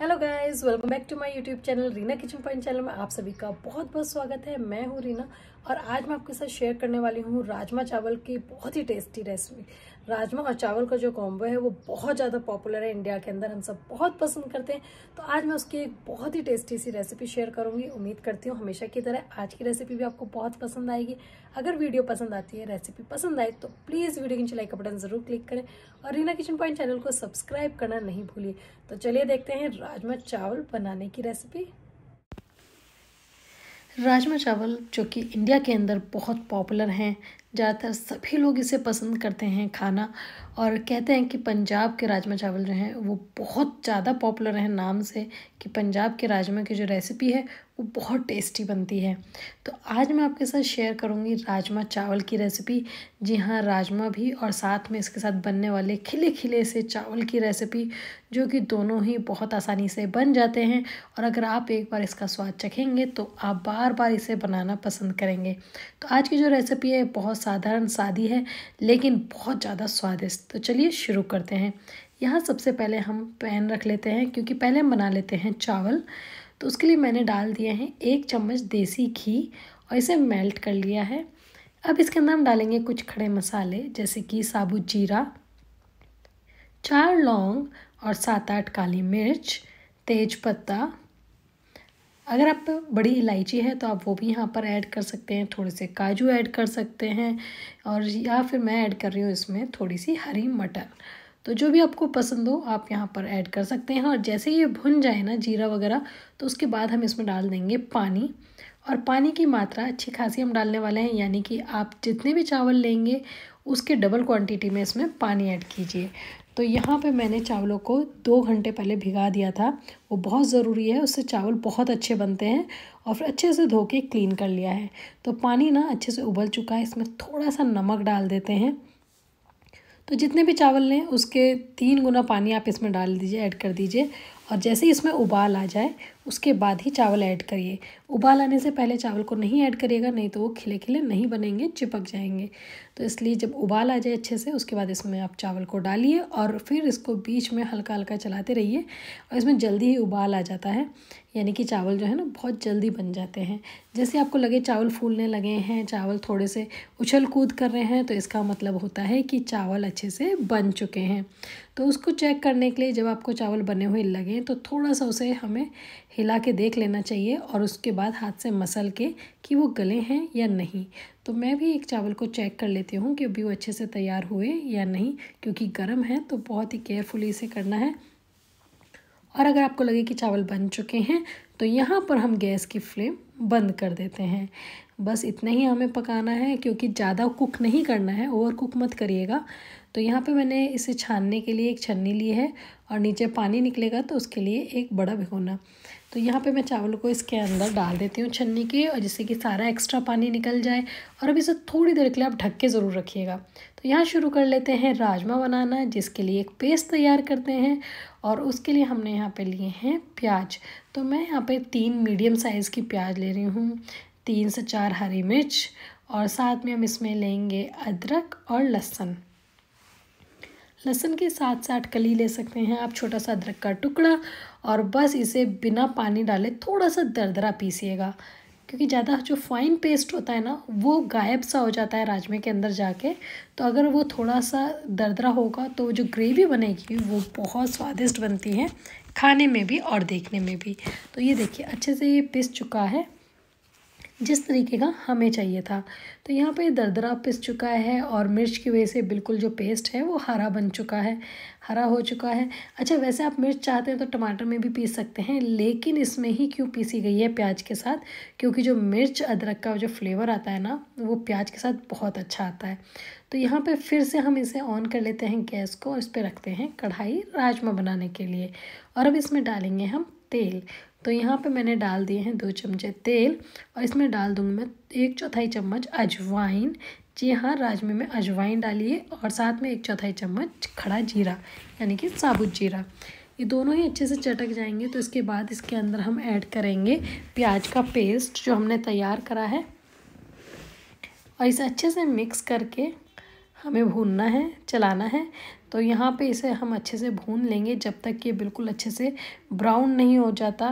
hello guys welcome back to my YouTube channel Reena kitchen point channel में आप सभी का बहुत बहुत स्वागत है मैं हूँ रीना और आज मैं आपके साथ शेयर करने वाली हूँ राजमा चावल की बहुत ही टेस्टी रेसिपी राजमा और चावल का जो कॉम्बो है वो बहुत ज़्यादा पॉपुलर है इंडिया के अंदर हम सब बहुत पसंद करते हैं तो आज मैं उसकी एक बहुत ही टेस्टी सी रेसिपी शेयर करूँगी उम्मीद करती हूँ हमेशा की तरह आज की रेसिपी भी आपको बहुत पसंद आएगी अगर वीडियो पसंद आती है रेसिपी पसंद आए तो प्लीज़ वीडियो के नीचे लाइक का बटन ज़रूर क्लिक करें और रीना किचन पॉइंट चैनल को सब्सक्राइब करना नहीं भूलिए तो चलिए देखते हैं राजमा चावल बनाने की रेसिपी राजमा चावल जो कि इंडिया के अंदर बहुत पॉपुलर हैं ज़्यादातर सभी लोग इसे पसंद करते हैं खाना और कहते हैं कि पंजाब के राजमा चावल जो हैं वो बहुत ज़्यादा पॉपुलर हैं नाम से कि पंजाब के राजमा की जो रेसिपी है वो बहुत टेस्टी बनती है तो आज मैं आपके साथ शेयर करूँगी राजमा चावल की रेसिपी जी हाँ राजमा भी और साथ में इसके साथ बनने वाले खिले खिले से चावल की रेसिपी जो कि दोनों ही बहुत आसानी से बन जाते हैं और अगर आप एक बार इसका स्वाद चखेंगे तो आप बार बार इसे बनाना पसंद करेंगे तो आज की जो रेसिपी है बहुत साधारण सादी है लेकिन बहुत ज़्यादा स्वादिष्ट तो चलिए शुरू करते हैं यहाँ सबसे पहले हम पैन रख लेते हैं क्योंकि पहले हम बना लेते हैं चावल तो उसके लिए मैंने डाल दिए हैं एक चम्मच देसी घी और इसे मेल्ट कर लिया है अब इसके अंदर हम डालेंगे कुछ खड़े मसाले जैसे कि साबुत जीरा चार लौंग और सात आठ काली मिर्च तेज पत्ता अगर आप बड़ी इलायची है तो आप वो भी यहाँ पर ऐड कर सकते हैं थोड़े से काजू ऐड कर सकते हैं और या फिर मैं ऐड कर रही हूँ इसमें थोड़ी सी हरी मटर तो जो भी आपको पसंद हो आप यहाँ पर ऐड कर सकते हैं और जैसे ये भुन जाए ना जीरा वगैरह तो उसके बाद हम इसमें डाल देंगे पानी और पानी की मात्रा अच्छी खासी हम डालने वाले हैं यानी कि आप जितने भी चावल लेंगे उसके डबल क्वांटिटी में इसमें पानी ऐड कीजिए तो यहाँ पे मैंने चावलों को दो घंटे पहले भिगा दिया था वो बहुत ज़रूरी है उससे चावल बहुत अच्छे बनते हैं और फिर अच्छे से धो के क्लीन कर लिया है तो पानी ना अच्छे से उबल चुका है इसमें थोड़ा सा नमक डाल देते हैं तो जितने भी चावल लें उसके तीन गुना पानी आप इसमें डाल दीजिए ऐड कर दीजिए और जैसे ही इसमें उबाल आ जाए उसके बाद ही चावल ऐड करिए उबाल आने से पहले चावल को नहीं ऐड करिएगा नहीं तो वो खिले खिले नहीं बनेंगे चिपक जाएंगे तो इसलिए जब उबाल आ जाए अच्छे से उसके बाद इसमें आप चावल को डालिए और फिर इसको बीच में हल्का हल्का चलाते रहिए और इसमें जल्दी ही उबाल आ जाता है यानी कि चावल जो है ना बहुत जल्दी बन जाते हैं जैसे आपको लगे चावल फूलने लगे हैं चावल थोड़े से उछल कूद कर रहे हैं तो इसका मतलब होता है कि चावल अच्छे से बन चुके हैं तो उसको चेक करने के लिए जब आपको चावल बने हुए लगें तो थोड़ा सा उसे हमें हिला के देख लेना चाहिए और उसके बाद हाथ से मसल के कि वो गले हैं या नहीं तो मैं भी एक चावल को चेक कर लेती हूँ कि अभी वो अच्छे से तैयार हुए या नहीं क्योंकि गर्म है तो बहुत ही केयरफुली इसे करना है और अगर आपको लगे कि चावल बन चुके हैं तो यहाँ पर हम गैस की फ्लेम बंद कर देते हैं बस इतना ही हमें पकाना है क्योंकि ज़्यादा कुक नहीं करना है ओवर कुक मत करिएगा तो यहाँ पे मैंने इसे छानने के लिए एक छन्नी ली है और नीचे पानी निकलेगा तो उसके लिए एक बड़ा भिगोना तो यहाँ पे मैं चावल को इसके अंदर डाल देती हूँ छन्नी के और जिससे कि सारा एक्स्ट्रा पानी निकल जाए और अब इसे थोड़ी देर के लिए आप ढक के ज़रूर रखिएगा तो यहाँ शुरू कर लेते हैं राजमा बनाना जिसके लिए एक पेस्ट तैयार करते हैं और उसके लिए हमने यहाँ पे लिए हैं प्याज तो मैं यहाँ पे तीन मीडियम साइज़ की प्याज ले रही हूँ तीन से चार हरी मिर्च और साथ में हम इसमें लेंगे अदरक और लहसुन लहसुन के साथ साथ कली ले सकते हैं आप छोटा सा अदरक का टुकड़ा और बस इसे बिना पानी डाले थोड़ा सा दरदरा पीसीएगा क्योंकि ज़्यादा जो फाइन पेस्ट होता है ना वो गायब सा हो जाता है राजमे के अंदर जाके तो अगर वो थोड़ा सा दरदरा होगा तो जो ग्रेवी बनेगी वो बहुत स्वादिष्ट बनती है खाने में भी और देखने में भी तो ये देखिए अच्छे से ये पिस चुका है जिस तरीके का हमें चाहिए था तो यहाँ पे दरदरा पिस चुका है और मिर्च की वजह से बिल्कुल जो पेस्ट है वो हरा बन चुका है हरा हो चुका है अच्छा वैसे आप मिर्च चाहते हैं तो टमाटर में भी पीस सकते हैं लेकिन इसमें ही क्यों पीसी गई है प्याज के साथ क्योंकि जो मिर्च अदरक का जो फ्लेवर आता है ना वो प्याज के साथ बहुत अच्छा आता है तो यहाँ पर फिर से हम इसे ऑन कर लेते हैं गैस को और इस पर रखते हैं कढ़ाई राजमा बनाने के लिए और अब इसमें डालेंगे हम तेल तो यहाँ पे मैंने डाल दिए हैं दो चमचे तेल और इसमें डाल दूँगी मैं एक चौथाई चम्मच अजवाइन जी हाँ राजमे में अजवाइन डालिए और साथ में एक चौथाई चम्मच खड़ा जीरा यानी कि साबुत जीरा ये दोनों ही अच्छे से चटक जाएंगे तो इसके बाद इसके अंदर हम ऐड करेंगे प्याज का पेस्ट जो हमने तैयार करा है और इसे अच्छे से मिक्स करके हमें भूनना है चलाना है तो यहाँ पे इसे हम अच्छे से भून लेंगे जब तक ये बिल्कुल अच्छे से ब्राउन नहीं हो जाता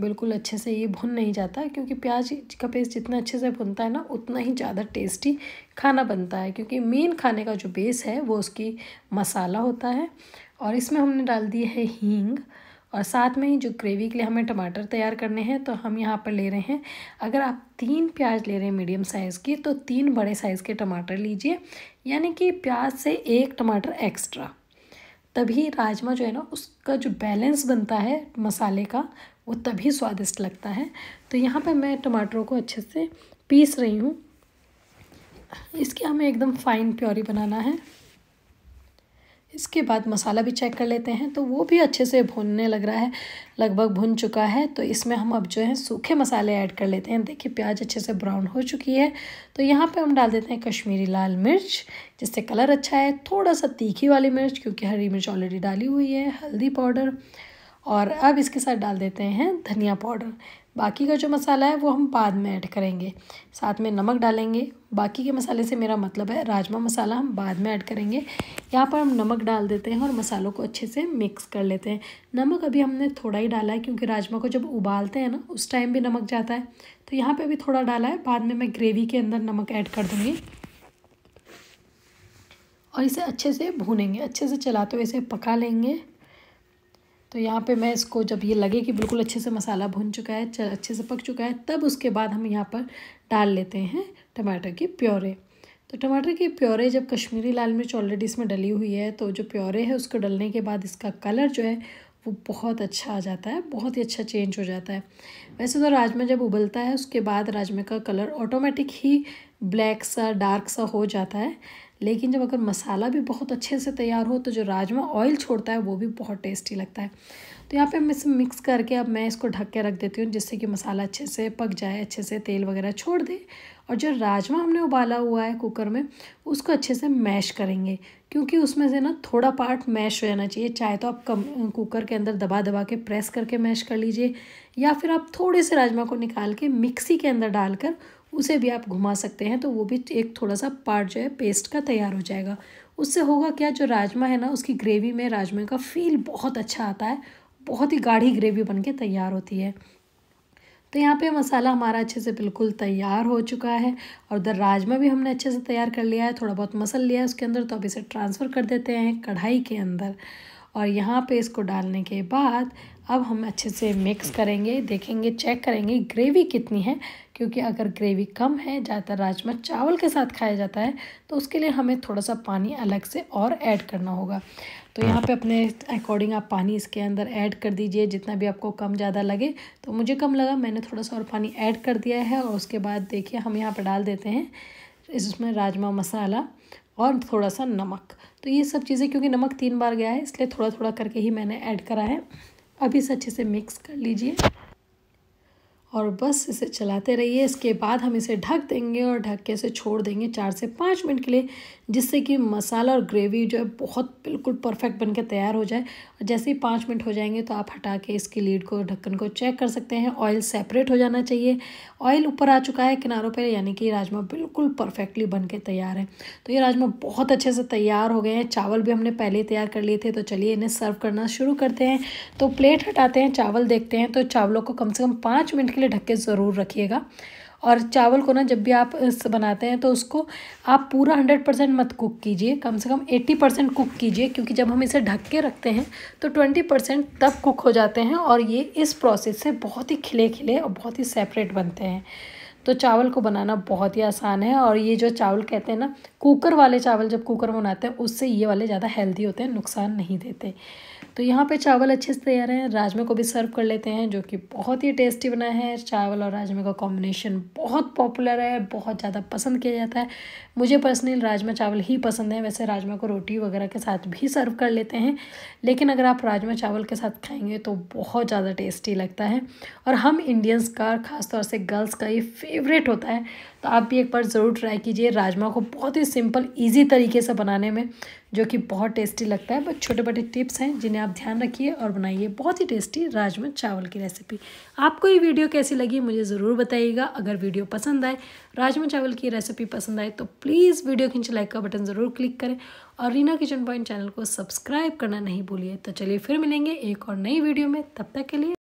बिल्कुल अच्छे से ये भुन नहीं जाता क्योंकि प्याज का पेस्ट जितना अच्छे से भुनता है ना उतना ही ज़्यादा टेस्टी खाना बनता है क्योंकि मेन खाने का जो बेस है वो उसकी मसाला होता है और इसमें हमने डाल दिए है हींग और साथ में ही जो ग्रेवी के लिए हमें टमाटर तैयार करने हैं तो हम यहाँ पर ले रहे हैं अगर आप तीन प्याज ले रहे हैं मीडियम साइज़ की तो तीन बड़े साइज़ के टमाटर लीजिए यानी कि प्याज से एक टमाटर एक्स्ट्रा तभी राजमा जो है ना उसका जो बैलेंस बनता है मसाले का वो तभी स्वादिष्ट लगता है तो यहाँ पर मैं टमाटरों को अच्छे से पीस रही हूँ इसकी हमें एकदम फाइन प्योरी बनाना है उसके बाद मसाला भी चेक कर लेते हैं तो वो भी अच्छे से भुनने लग रहा है लगभग भुन चुका है तो इसमें हम अब जो है सूखे मसाले ऐड कर लेते हैं देखिए प्याज अच्छे से ब्राउन हो चुकी है तो यहाँ पे हम डाल देते हैं कश्मीरी लाल मिर्च जिससे कलर अच्छा है थोड़ा सा तीखी वाली मिर्च क्योंकि हरी मिर्च ऑलरेडी डाली हुई है हल्दी पाउडर और अब इसके साथ डाल देते हैं धनिया पाउडर बाकी का जो मसाला है वो हम बाद में ऐड करेंगे साथ में नमक डालेंगे बाकी के मसाले से मेरा मतलब है राजमा मसाला हम बाद में ऐड करेंगे यहाँ पर हम नमक डाल देते हैं और मसालों को अच्छे से मिक्स कर लेते हैं नमक अभी हमने थोड़ा ही डाला है क्योंकि राजमा को जब उबालते हैं ना उस टाइम भी नमक जाता है तो यहाँ पर अभी थोड़ा डाला है बाद में मैं ग्रेवी के अंदर नमक ऐड कर दूँगी और इसे अच्छे से भूनेंगे अच्छे से चलाते हुए इसे पका लेंगे तो यहाँ पे मैं इसको जब ये लगे कि बिल्कुल अच्छे से मसाला भुन चुका है अच्छे से पक चुका है तब उसके बाद हम यहाँ पर डाल लेते हैं टमाटर की प्योरे तो टमाटर की प्योरे जब कश्मीरी लाल मिर्च ऑलरेडी इसमें डली हुई है तो जो प्योरे है उसको डलने के बाद इसका कलर जो है वो बहुत अच्छा आ जाता है बहुत ही अच्छा चेंज हो जाता है वैसे तो राजमा जब उबलता है उसके बाद राजमे का कलर ऑटोमेटिक ही ब्लैक सा डार्क सा हो जाता है लेकिन जब अगर मसाला भी बहुत अच्छे से तैयार हो तो जो राजमा ऑयल छोड़ता है वो भी बहुत टेस्टी लगता है तो यहाँ पे हम इसे मिक्स करके अब मैं इसको ढक के रख देती हूँ जिससे कि मसाला अच्छे से पक जाए अच्छे से तेल वगैरह छोड़ दे और जो राजमा हमने उबाला हुआ है कुकर में उसको अच्छे से मैश करेंगे क्योंकि उसमें से ना थोड़ा पार्ट मैश हो जाना चाहिए चाहे तो आप कम कुकर के अंदर दबा दबा के प्रेस करके मैश कर लीजिए या फिर आप थोड़े से राजमा को निकाल के मिक्सी के अंदर डालकर उसे भी आप घुमा सकते हैं तो वो भी एक थोड़ा सा पार्ट जो है पेस्ट का तैयार हो जाएगा उससे होगा क्या जो राजमा है ना उसकी ग्रेवी में राजमे का फील बहुत अच्छा आता है बहुत ही गाढ़ी ग्रेवी बन के तैयार होती है तो यहाँ पे मसाला हमारा अच्छे से बिल्कुल तैयार हो चुका है और उधर राजमा भी हमने अच्छे से तैयार कर लिया है थोड़ा बहुत मसल लिया है उसके अंदर तो अब इसे ट्रांसफ़र कर देते हैं कढ़ाई के अंदर और यहाँ पे इसको डालने के बाद अब हम अच्छे से मिक्स करेंगे देखेंगे चेक करेंगे ग्रेवी कितनी है क्योंकि अगर ग्रेवी कम है ज़्यादातर राजमा चावल के साथ खाया जाता है तो उसके लिए हमें थोड़ा सा पानी अलग से और ऐड करना होगा तो यहाँ पे अपने अकॉर्डिंग आप पानी इसके अंदर ऐड कर दीजिए जितना भी आपको कम ज़्यादा लगे तो मुझे कम लगा मैंने थोड़ा सा और पानी ऐड कर दिया है और उसके बाद देखिए हम यहाँ पर डाल देते हैं इसमें राजमा मसाला और थोड़ा सा नमक तो ये सब चीज़ें क्योंकि नमक तीन बार गया है इसलिए थोड़ा थोड़ा करके ही मैंने ऐड करा है अभी इसे अच्छे से मिक्स कर लीजिए और बस इसे चलाते रहिए इसके बाद हम इसे ढक देंगे और ढक के इसे छोड़ देंगे चार से पाँच मिनट के लिए जिससे कि मसाला और ग्रेवी जो है बहुत बिल्कुल परफेक्ट बनकर तैयार हो जाए और जैसे ही पाँच मिनट हो जाएंगे तो आप हटा के इसकी लीड को ढक्कन को चेक कर सकते हैं ऑयल सेपरेट हो जाना चाहिए ऑयल ऊपर आ चुका है किनारों पर यानी कि राजमा बिल्कुल परफेक्टली बन के तैयार है तो ये राजमा बहुत अच्छे से तैयार हो गए हैं चावल भी हमने पहले तैयार कर लिए थे तो चलिए इन्हें सर्व करना शुरू करते हैं तो प्लेट हटाते हैं चावल देखते हैं तो चावलों को कम से कम पाँच मिनट के लिए लिए ढक के ज़रूर रखिएगा और चावल को ना जब भी आप बनाते हैं तो उसको आप पूरा हंड्रेड परसेंट मत कुक कीजिए कम से कम एट्टी परसेंट कुक कीजिए क्योंकि जब हम इसे ढक के रखते हैं तो ट्वेंटी परसेंट तब कुक हो जाते हैं और ये इस प्रोसेस से बहुत ही खिले खिले और बहुत ही सेपरेट बनते हैं तो चावल को बनाना बहुत ही आसान है और ये जो चावल कहते हैं ना कुकर वाले चावल जब कुकर में बनाते हैं उससे ये वाले ज़्यादा हेल्दी होते हैं नुकसान नहीं देते तो यहाँ पे चावल अच्छे से तैयार हैं राजमे को भी सर्व कर लेते हैं जो कि बहुत ही टेस्टी बना है चावल और राजमे का कॉम्बिनेशन बहुत पॉपुलर है बहुत ज़्यादा पसंद किया जाता है मुझे पर्सनली राजमा चावल ही पसंद है वैसे राजमा को रोटी वगैरह के साथ भी सर्व कर लेते हैं लेकिन अगर आप राजमा चावल के साथ खाएँगे तो बहुत ज़्यादा टेस्टी लगता है और हम इंडियंस का ख़ासतौर से गर्ल्स का ये फेवरेट होता है तो आप भी एक बार ज़रूर ट्राई कीजिए राजमा को बहुत ही सिंपल ईजी तरीके से बनाने में जो कि बहुत टेस्टी लगता है बस छोटे बड़े टिप्स हैं जिन्हें आप ध्यान रखिए और बनाइए बहुत ही टेस्टी राजमा चावल की रेसिपी आपको ये वीडियो कैसी लगी मुझे ज़रूर बताइएगा अगर वीडियो पसंद आए राजमा चावल की रेसिपी पसंद आए तो प्लीज़ वीडियो खींच लाइक का बटन ज़रूर क्लिक करें और रीना किचन पॉइंट चैनल को सब्सक्राइब करना नहीं भूलिए तो चलिए फिर मिलेंगे एक और नई वीडियो में तब तक के लिए